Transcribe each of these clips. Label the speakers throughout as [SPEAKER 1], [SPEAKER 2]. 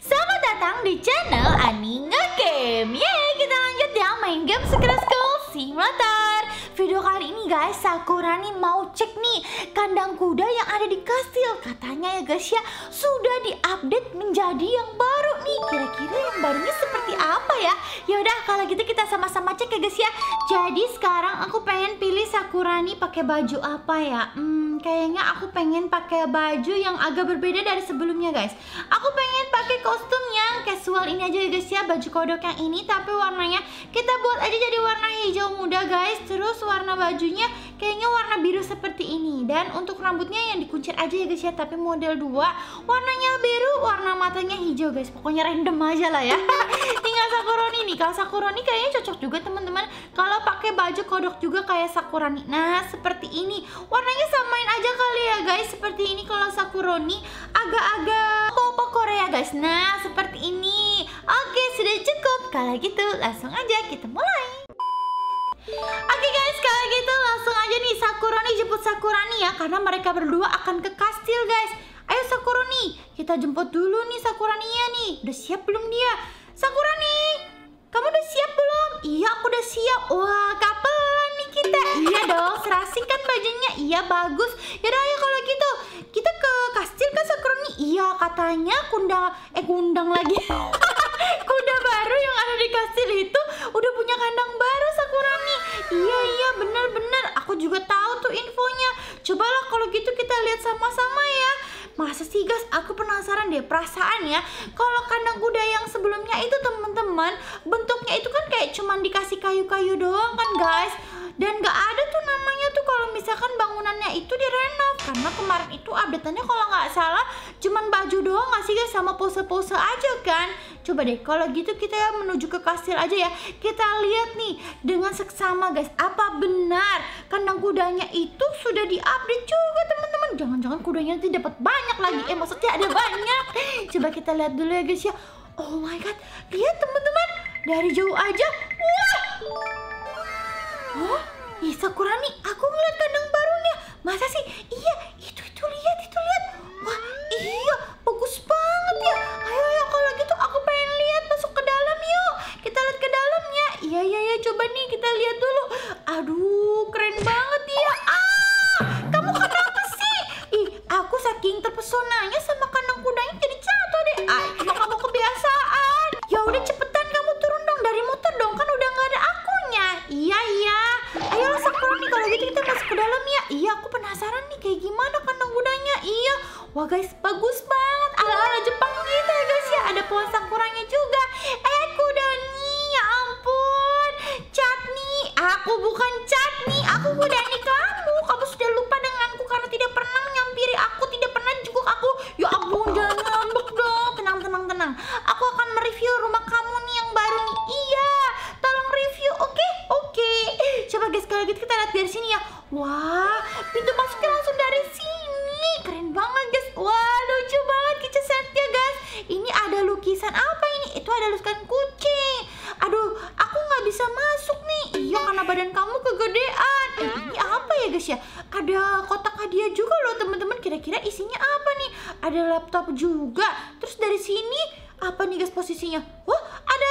[SPEAKER 1] Selamat datang di channel Ani Ngegame, Yeay, kita lanjut ya main game Secret School Simulator Video kali ini guys, Sakura nih mau cek nih kandang kuda yang ada di kastil Katanya ya guys ya, sudah diupdate menjadi yang baru nih Kira-kira yang barunya seperti apa ya? Yaudah, kalau gitu kita sama-sama cek ya guys ya Jadi sekarang aku pengen pilih Sakura nih pakai baju apa ya? Hmm, kayaknya aku pengen pakai baju yang agak berbeda dari sebelumnya guys Aku pengen pakai kostum yang casual ini aja ya guys ya Baju kodok yang ini tapi warnanya kita buat aja jadi warna hijau muda guys Terus warna bajunya kayaknya warna biru seperti ini Dan untuk rambutnya yang dikuncir aja ya guys ya Tapi model 2 Warnanya biru, warna matanya hijau guys Pokoknya random aja lah ya Tinggal Sakuroni nih Kalau Sakuroni kayaknya cocok juga teman-teman Kalau pakai baju kodok juga kayak Sakurani Nah seperti ini Warnanya samain aja kali ya guys Seperti ini kalau Sakuroni Agak-agak ya guys Nah seperti ini Oke sudah cukup Kalau gitu langsung aja kita mulai Oke guys, kalau gitu langsung aja nih Sakura Sakurani jemput Sakurani ya Karena mereka berdua akan ke kastil guys Ayo Sakura Sakurani, kita jemput dulu nih Sakura nih Udah siap belum dia? Sakura Sakurani, kamu udah siap belum? Iya aku udah siap Wah kapan nih kita Iya dong, serasi kan bajunya Iya bagus Yaudah ayo kalau gitu Iya katanya kundang eh kundang lagi. kuda baru yang ada di kastil itu udah punya kandang baru sakurangi Iya iya bener-bener. Aku juga tahu tuh infonya. Cobalah kalau gitu kita lihat sama-sama ya. Masa sih guys, aku penasaran deh perasaan ya Kalau kandang kuda yang sebelumnya itu teman-teman Bentuknya itu kan kayak cuman dikasih kayu-kayu doang kan guys Dan gak ada tuh namanya tuh kalau misalkan bangunannya itu direnov karena kemarin itu update-annya kalau nggak salah cuman baju doang gak sih guys sama pose-pose aja kan coba deh kalau gitu kita ya menuju ke kastil aja ya kita lihat nih dengan seksama guys apa benar kandang kudanya itu sudah diupdate juga teman-teman jangan-jangan kudanya nanti dapat banyak lagi eh maksudnya ada banyak coba kita lihat dulu ya guys ya oh my god lihat teman-teman dari jauh aja wah huh? Ih Sakurani, aku ngeliat kandang barunya. Masa sih? Iya, itu itu lihat, itu lihat. Wah, iya, bagus banget ya. Ayo ayo kalau gitu aku pengen lihat masuk ke dalam yuk. Kita lihat ke dalamnya. Iya iya iya, coba nih kita lihat dulu. Aduh, keren banget ya. Ah, kamu kenapa sih? Ih, aku saking terpesonanya sama kandang kudanya ke dalam ya? Iya, aku penasaran nih kayak gimana kandang kudanya. Iya, wah guys, bagus banget. Ala-ala Jepang gitu ya guys ya. Ada pohon sakuranya juga. Eh, kuda nih ya ampun. nih aku bukan cat nih aku kuda nih apa nih? Ada laptop juga. Terus dari sini apa nih guys posisinya? Wah, ada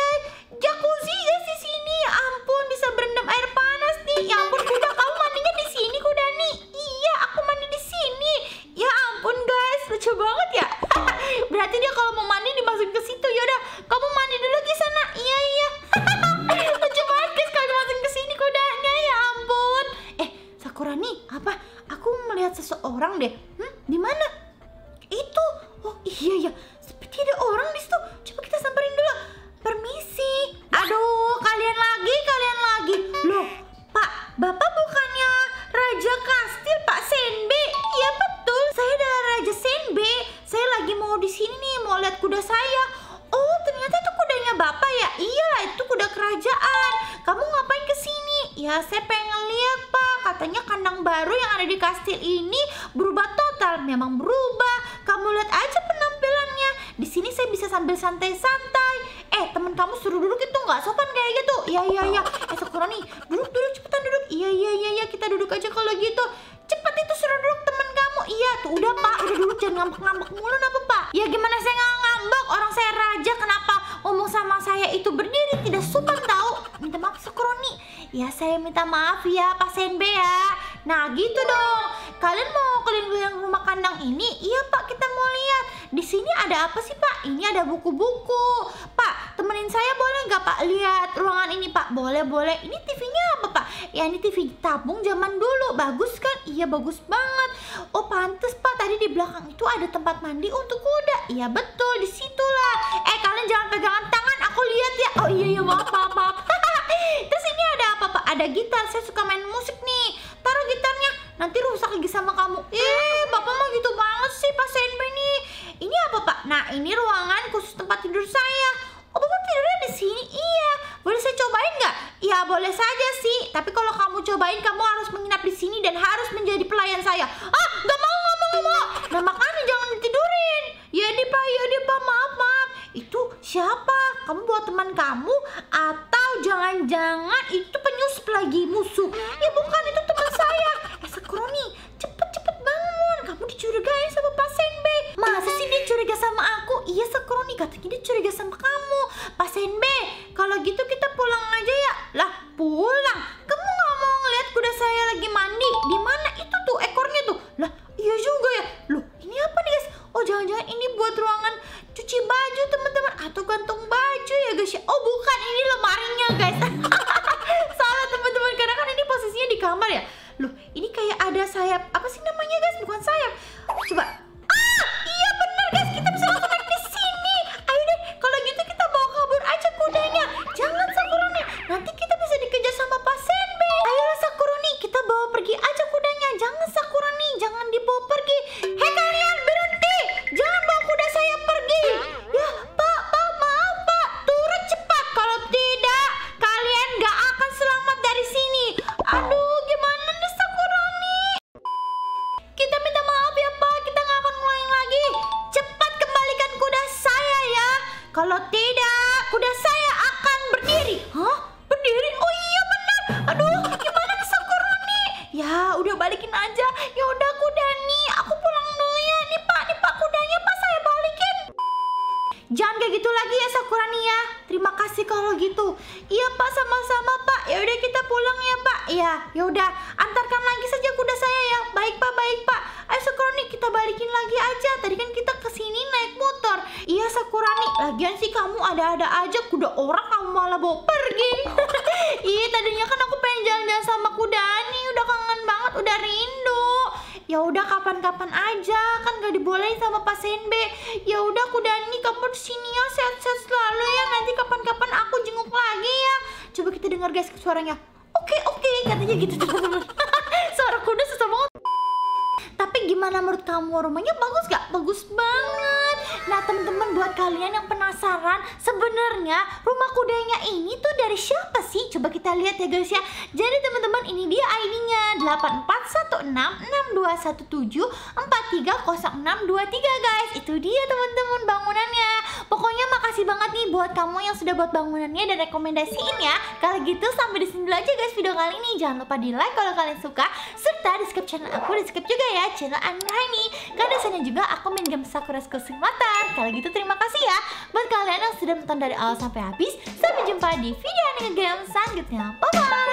[SPEAKER 1] kamu ngapain ke sini? Ya saya pengen lihat pak, katanya kandang baru yang ada di kastil ini berubah total, memang berubah. Kamu lihat aja penampilannya. Di sini saya bisa sambil santai-santai. Eh teman kamu suruh duduk itu nggak sopan kayak gitu. Iya iya iya. Eh sekarang nih, duduk duduk cepetan duduk. Iya iya iya iya kita duduk aja kalau gitu. Cepat itu suruh duduk teman kamu. Iya tuh udah pak, udah duduk jangan ngambek-ngambek mulu napa pak. Ya gimana saya nggak ngambek? Orang saya raja kenapa ngomong sama saya itu ber saya minta maaf ya Pak Senbe ya Nah gitu dong Kalian mau keliling rumah kandang ini? Iya pak kita mau lihat Di sini ada apa sih pak? Ini ada buku-buku Pak temenin saya boleh nggak pak lihat ruangan ini pak? Boleh boleh Ini TV-nya apa pak? Ya ini TV tabung zaman dulu Bagus kan? Iya bagus banget Oh pantes pak tadi di belakang itu ada tempat mandi untuk kuda Iya betul disitulah Eh kalian jangan pegangan tangan aku lihat ya Oh iya iya maaf maaf maaf ada gitar saya suka main musik nih taruh gitarnya nanti rusak lagi sama kamu eh bapak mau gitu banget sih pak Senpai nih ini apa pak nah ini ruangan khusus tempat tidur saya oh bapak tidurnya di sini iya boleh saya cobain nggak ya boleh saja sih tapi kalau kamu cobain kamu harus menginap di sini dan harus menjadi pelayan saya ah nggak mau nggak mau nggak mau nah makanya jangan ditidurin ya dia pak ya di pak maaf maaf itu siapa kamu buat teman kamu atau jangan-jangan itu nyusup lagi musuh ya bukan itu teman saya Esa eh, Kroni cepet cepet bangun kamu dicurigai ya sama Pak Senbe masa sih dia curiga sama aku iya Sekroni katanya dia curiga sama kamu Pak Senbe kalau gitu kita balikin aja ya udah aku Dani aku pulang dulu ya nih pak nih pak kudanya pak saya balikin jangan kayak gitu lagi ya Sakura ya terima kasih kalau gitu iya pak sama-sama pak ya udah kita pulang ya pak ya ya udah antarkan lagi saja kuda saya ya baik pak baik pak ayo Sakura Nia kita balikin lagi aja tadi kan kita kesini naik motor iya Sakura Nia lagian sih kamu ada-ada aja kuda orang kamu malah bawa pergi iya tadinya kan aku pengen jalan-jalan sama kuda nih udah kangen udah rindu ya udah kapan-kapan aja kan gak dibolehin sama Pak Senbe ya udah aku Dani kamu di sini ya sehat-sehat selalu ya nanti kapan-kapan aku jenguk lagi ya coba kita dengar guys suaranya oke okay, oke okay, katanya gitu suara kuda sesama tapi gimana menurut kamu rumahnya bagus gak? Bagus banget. Nah teman-teman buat kalian yang penasaran sebenarnya rumah kudanya ini tuh dari siapa sih? Coba kita lihat ya guys ya. Jadi teman-teman ini dia ID-nya 84166217430623 guys. Itu dia teman-teman bangunannya. Pokoknya makasih banget nih buat kamu yang sudah buat bangunannya dan rekomendasiin ya. Kalau gitu sampai di sini dulu aja guys video kali ini. Jangan lupa di like kalau kalian suka serta di subscribe channel aku, di subscribe juga ya channel channel Anhani Karena di sana juga aku main game Sakura School Simulator Kalau gitu terima kasih ya Buat kalian yang sudah menonton dari awal sampai habis Sampai jumpa di video anime game selanjutnya Bye-bye